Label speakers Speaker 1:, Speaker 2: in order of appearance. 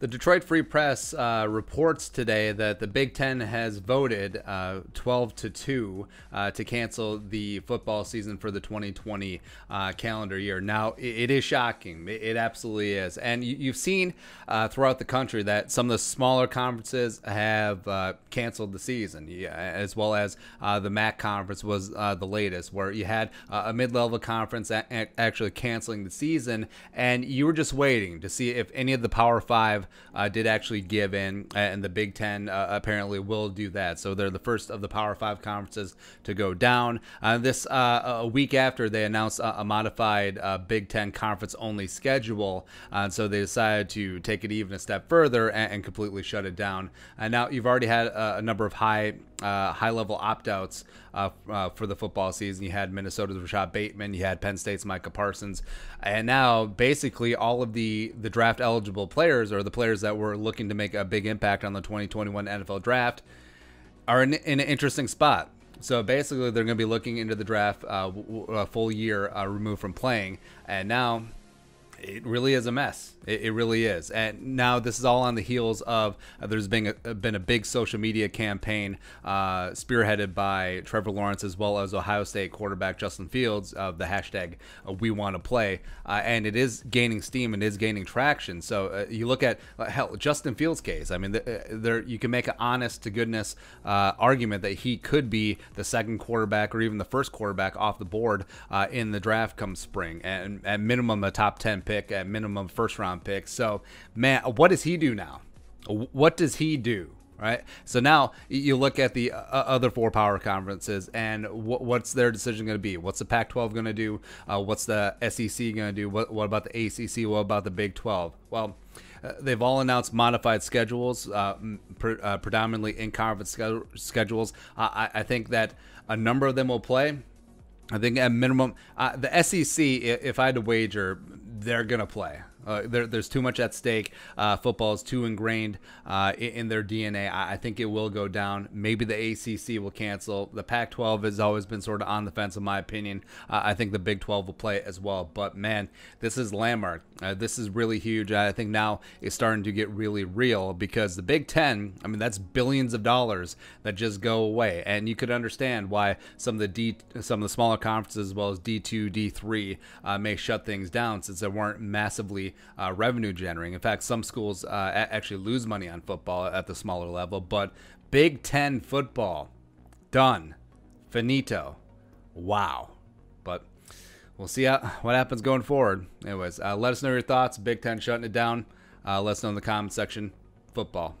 Speaker 1: The Detroit Free Press uh, reports today that the Big Ten has voted uh, 12 to 2 uh, to cancel the football season for the 2020 uh, calendar year. Now, it, it is shocking. It, it, absolutely is. And you, have seen uh, throughout the country that some of the smaller conferences have uh, canceled the season, yeah, as well as the MAC conference was the latest, where you had a mid level conference a- a- actually canceling the season, and you were just waiting to see if any of the Power Five uh, did actually give in, uh, and the Big Ten uh, apparently will do that. So they're the first of the Power Five conferences to go down. Uh, this uh, a week after they announced a, modified uh, Big Ten conference only schedule, so they decided to take it even a step further and, and completely shut it down. And now you've already had a, a number of high uh, high level opt outs uh, uh, for the football season. You had Minnesota's Rashad Bateman, you had Penn State's Micah Parsons, and now basically all of the the draft eligible players or the players that were looking to make a big impact on the 2021 NFL draft are in, in an interesting spot. So basically, they're going to be looking into the draft uh, a full year uh, removed from playing, and now it really is a mess. It, it, really is. And now this is all on the heels of uh, there's been a, been a big social media campaign uh, spearheaded by Trevor Lawrence as well as Ohio State quarterback Justin Fields of the hashtag uh, We Want to Play, uh, and it is gaining steam and is gaining traction. So uh, you look at uh, hell Justin Fields' case. I mean, there you can make an honest to goodness argument that he could be the second quarterback or even the first quarterback off the board in the draft come spring, and at minimum a top ten pick at minimum first round pick. So, man, what does he do now? What does he do? Right. So now you look at the uh, uh, other four power conferences and wh- what's their decision going to be? What's the Pac 12 going to do? Uh, what's the SEC going to do? What, what about the ACC? What about the Big 12? Well, uh, they've all announced modified schedules, uh, pre- uh, predominantly in conference schedules. I-, I think that a number of them will play. I think at minimum, uh, the SEC, if I had to wager, they're going to play. Uh, there, there's too much at stake. Uh, football is too ingrained uh, in, in, their DNA. I, I, think it will go down. Maybe the ACC will cancel. The Pac-12 has always been sort of on the fence, in my opinion. Uh, I think the Big 12 will play as well. But man, this is landmark. Uh, this is really huge. I think now it's starting to get really real because the Big 10. I mean, that's billions of dollars that just go away, and you could understand why some of the D, some of the smaller conferences, as well as D2, D3, may shut things down since there weren't massively uh, revenue generating. In fact, some schools uh, actually lose money on football at the smaller level, but Big Ten football, done, finito. Wow. But we'll see how, what happens going forward. Anyways, uh, let us know your thoughts. Big Ten shutting it down. Uh, let us know in the comment section. Football.